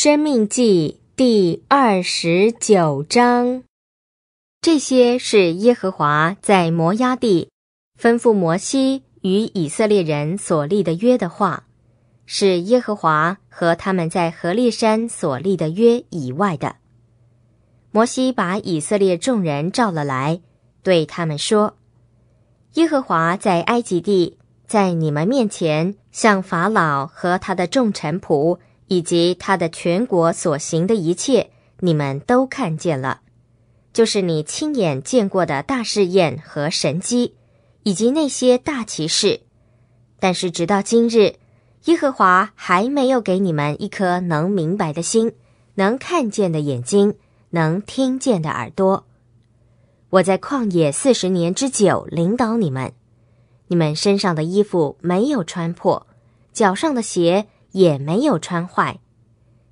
生命记第二十九章，这些是耶和华在摩崖地吩咐摩西与以色列人所立的约的话，是耶和华和他们在何烈山所立的约以外的。摩西把以色列众人召了来，对他们说：“耶和华在埃及地，在你们面前向法老和他的众臣仆。”以及他的全国所行的一切，你们都看见了，就是你亲眼见过的大试验和神迹，以及那些大骑士。但是直到今日，耶和华还没有给你们一颗能明白的心，能看见的眼睛，能听见的耳朵。我在旷野四十年之久领导你们，你们身上的衣服没有穿破，脚上的鞋。也没有穿坏，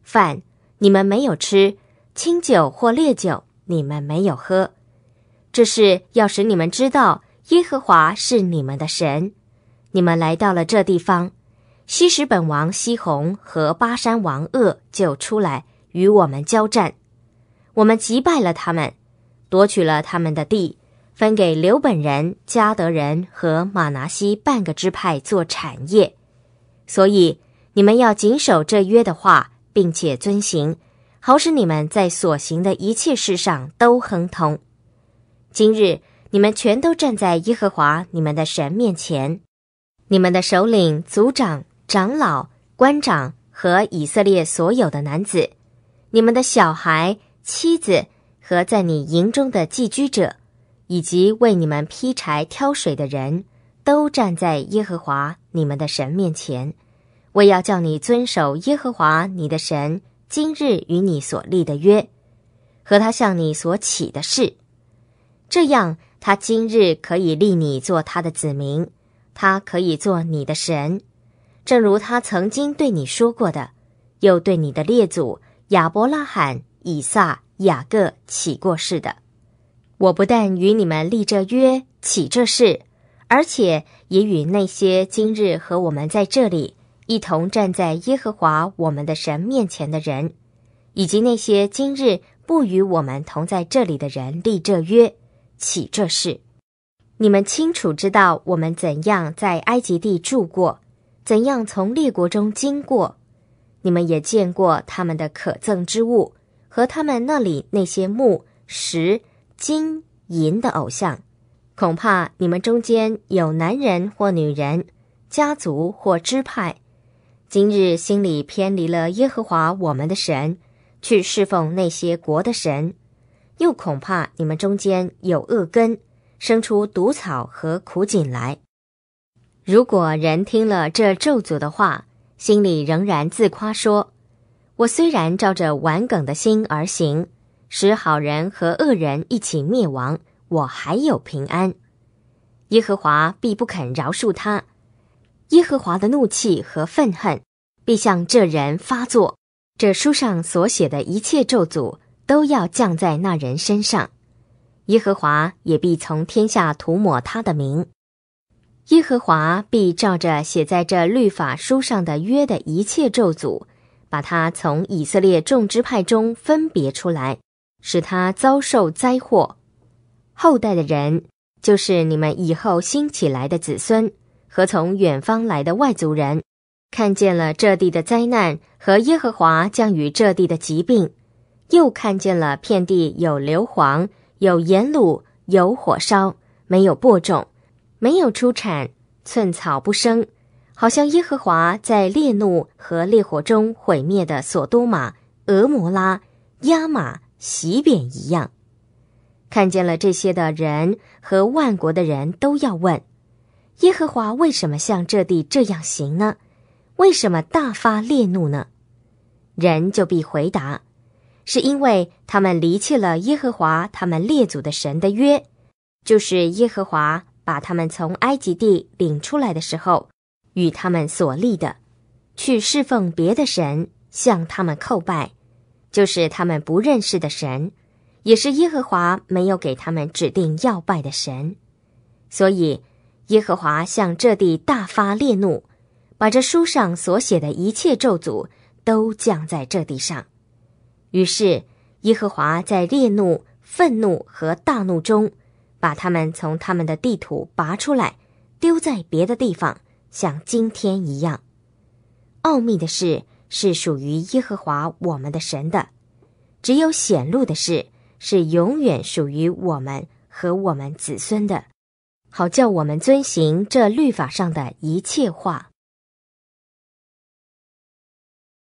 饭你们没有吃，清酒或烈酒你们没有喝。这是要使你们知道耶和华是你们的神。你们来到了这地方，西什本王西宏和巴山王鄂就出来与我们交战，我们击败了他们，夺取了他们的地，分给刘本人、加德人和马拿西半个支派做产业，所以。你们要谨守这约的话，并且遵行，好使你们在所行的一切事上都亨通。今日你们全都站在耶和华你们的神面前，你们的首领、族长、长老、官长和以色列所有的男子，你们的小孩、妻子和在你营中的寄居者，以及为你们劈柴、挑水的人，都站在耶和华你们的神面前。我要叫你遵守耶和华你的神今日与你所立的约，和他向你所起的事，这样他今日可以立你做他的子民，他可以做你的神，正如他曾经对你说过的，又对你的列祖亚伯拉罕、以撒、雅各起过誓的。我不但与你们立这约、起这事，而且也与那些今日和我们在这里。一同站在耶和华我们的神面前的人，以及那些今日不与我们同在这里的人立这约、起这事，你们清楚知道我们怎样在埃及地住过，怎样从列国中经过。你们也见过他们的可憎之物和他们那里那些木、石、金、银的偶像。恐怕你们中间有男人或女人、家族或支派。今日心里偏离了耶和华我们的神，去侍奉那些国的神，又恐怕你们中间有恶根，生出毒草和苦井来。如果人听了这咒诅的话，心里仍然自夸说：“我虽然照着顽梗的心而行，使好人和恶人一起灭亡，我还有平安。”耶和华必不肯饶恕他。耶和华的怒气和愤恨必向这人发作，这书上所写的一切咒诅都要降在那人身上。耶和华也必从天下涂抹他的名。耶和华必照着写在这律法书上的约的一切咒诅，把他从以色列众支派中分别出来，使他遭受灾祸。后代的人就是你们以后兴起来的子孙。和从远方来的外族人，看见了这地的灾难和耶和华降与这地的疾病，又看见了遍地有硫磺、有盐卤、有火烧，没有播种，没有出产，寸草不生，好像耶和华在烈怒和烈火中毁灭的索多玛、俄摩拉、亚玛、洗扁一样。看见了这些的人和万国的人都要问。耶和华为什么像这地这样行呢？为什么大发烈怒呢？人就必回答：是因为他们离弃了耶和华他们列祖的神的约，就是耶和华把他们从埃及地领出来的时候与他们所立的，去侍奉别的神，向他们叩拜，就是他们不认识的神，也是耶和华没有给他们指定要拜的神，所以。耶和华向这地大发烈怒，把这书上所写的一切咒诅都降在这地上。于是，耶和华在烈怒、愤怒和大怒中，把他们从他们的地图拔出来，丢在别的地方，像今天一样。奥秘的事是属于耶和华我们的神的，只有显露的事是永远属于我们和我们子孙的。好叫我们遵行这律法上的一切话。